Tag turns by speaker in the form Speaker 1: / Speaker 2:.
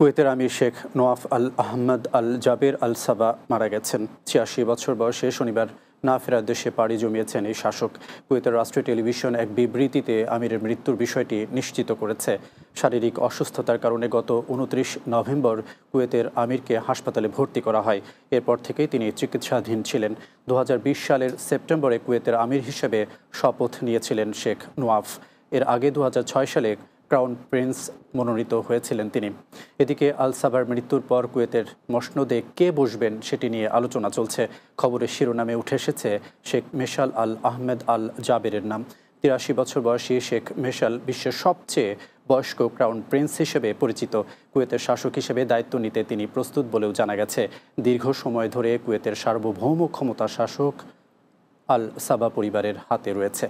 Speaker 1: কুয়েতের আমির শেখ নোয়াফ আল আহমদ আল জাবের আল সাবা মারা গেছেন ছিয়াশি বছর বয়সে শনিবার না ফেরার দেশে পাড়ি জমিয়েছেন এই শাসক কুয়েতের রাষ্ট্রীয় টেলিভিশন এক বিবৃতিতে আমিরের মৃত্যুর বিষয়টি নিশ্চিত করেছে শারীরিক অসুস্থতার কারণে গত উনত্রিশ নভেম্বর কুয়েতের আমিরকে হাসপাতালে ভর্তি করা হয় এরপর থেকেই তিনি চিকিৎসাধীন ছিলেন দু সালের সেপ্টেম্বরে কুয়েতের আমির হিসেবে শপথ নিয়েছিলেন শেখ নোয়াফ এর আগে দু সালে ক্রাউন প্রিন্স মনোনীত হয়েছিলেন তিনি এদিকে আলসাবার মৃত্যুর পর কুয়েতের মসনদে কে বসবেন সেটি নিয়ে আলোচনা চলছে খবরের শিরোনামে উঠে এসেছে শেখ মেশাল আল আহমেদ আল জাবেরের নাম তিরাশি বছর বয়সী শেখ মেশাল বিশ্বের সবচেয়ে বয়স্ক ক্রাউন প্রিন্স হিসেবে পরিচিত কুয়েতের শাসক হিসেবে দায়িত্ব নিতে তিনি প্রস্তুত বলেও জানা গেছে দীর্ঘ সময় ধরে কুয়েতের সার্বভৌম ক্ষমতা শাসক আল সাবা পরিবারের হাতে রয়েছে